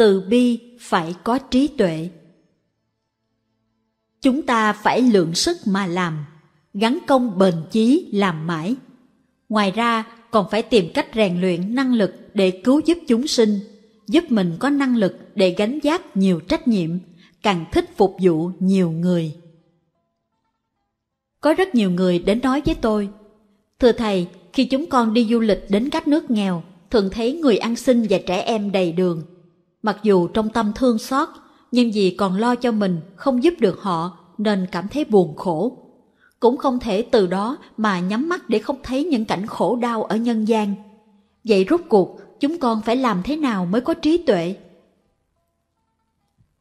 từ bi phải có trí tuệ chúng ta phải lượng sức mà làm gắn công bền chí làm mãi ngoài ra còn phải tìm cách rèn luyện năng lực để cứu giúp chúng sinh giúp mình có năng lực để gánh vác nhiều trách nhiệm càng thích phục vụ nhiều người có rất nhiều người đến nói với tôi thưa thầy khi chúng con đi du lịch đến các nước nghèo thường thấy người ăn xin và trẻ em đầy đường Mặc dù trong tâm thương xót, nhưng vì còn lo cho mình không giúp được họ nên cảm thấy buồn khổ. Cũng không thể từ đó mà nhắm mắt để không thấy những cảnh khổ đau ở nhân gian. Vậy rốt cuộc, chúng con phải làm thế nào mới có trí tuệ?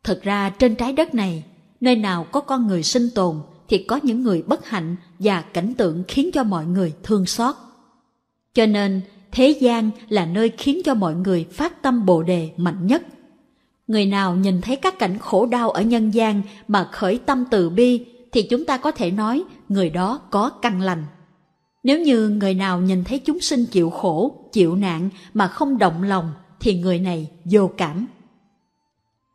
Thực ra trên trái đất này, nơi nào có con người sinh tồn thì có những người bất hạnh và cảnh tượng khiến cho mọi người thương xót. Cho nên, thế gian là nơi khiến cho mọi người phát tâm bồ đề mạnh nhất. Người nào nhìn thấy các cảnh khổ đau ở nhân gian mà khởi tâm từ bi thì chúng ta có thể nói người đó có căn lành. Nếu như người nào nhìn thấy chúng sinh chịu khổ, chịu nạn mà không động lòng thì người này vô cảm.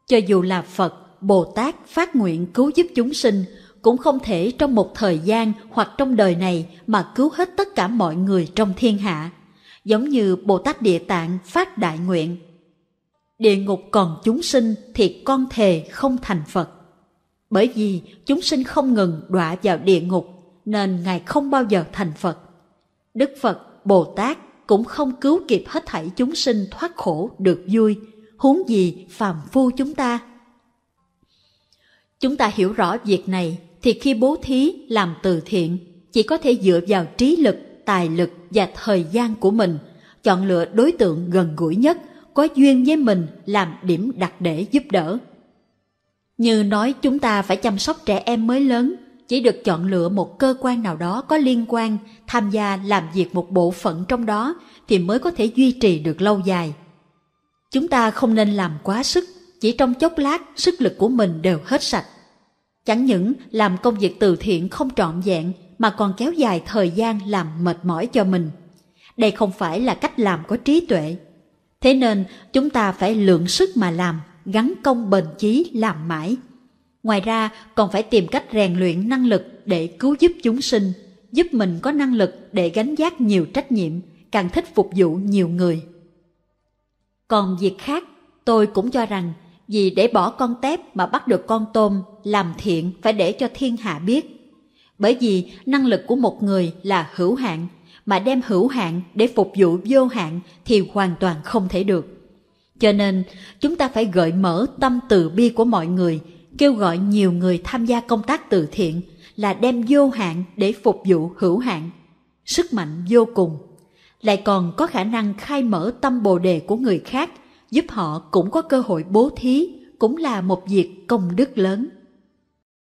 Cho dù là Phật, Bồ Tát phát nguyện cứu giúp chúng sinh cũng không thể trong một thời gian hoặc trong đời này mà cứu hết tất cả mọi người trong thiên hạ giống như Bồ Tát Địa Tạng phát đại nguyện. Địa ngục còn chúng sinh thì con thề không thành Phật. Bởi vì chúng sinh không ngừng đọa vào địa ngục nên Ngài không bao giờ thành Phật. Đức Phật, Bồ Tát cũng không cứu kịp hết thảy chúng sinh thoát khổ được vui, huống gì phàm phu chúng ta. Chúng ta hiểu rõ việc này thì khi bố thí làm từ thiện chỉ có thể dựa vào trí lực tài lực và thời gian của mình chọn lựa đối tượng gần gũi nhất có duyên với mình làm điểm đặt để giúp đỡ như nói chúng ta phải chăm sóc trẻ em mới lớn chỉ được chọn lựa một cơ quan nào đó có liên quan tham gia làm việc một bộ phận trong đó thì mới có thể duy trì được lâu dài chúng ta không nên làm quá sức chỉ trong chốc lát sức lực của mình đều hết sạch chẳng những làm công việc từ thiện không trọn vẹn mà còn kéo dài thời gian làm mệt mỏi cho mình. Đây không phải là cách làm có trí tuệ. Thế nên chúng ta phải lượng sức mà làm, gắn công bền chí làm mãi. Ngoài ra còn phải tìm cách rèn luyện năng lực để cứu giúp chúng sinh, giúp mình có năng lực để gánh vác nhiều trách nhiệm, càng thích phục vụ nhiều người. Còn việc khác, tôi cũng cho rằng vì để bỏ con tép mà bắt được con tôm, làm thiện phải để cho thiên hạ biết bởi vì năng lực của một người là hữu hạn mà đem hữu hạn để phục vụ vô hạn thì hoàn toàn không thể được cho nên chúng ta phải gợi mở tâm từ bi của mọi người kêu gọi nhiều người tham gia công tác từ thiện là đem vô hạn để phục vụ hữu hạn sức mạnh vô cùng lại còn có khả năng khai mở tâm bồ đề của người khác giúp họ cũng có cơ hội bố thí cũng là một việc công đức lớn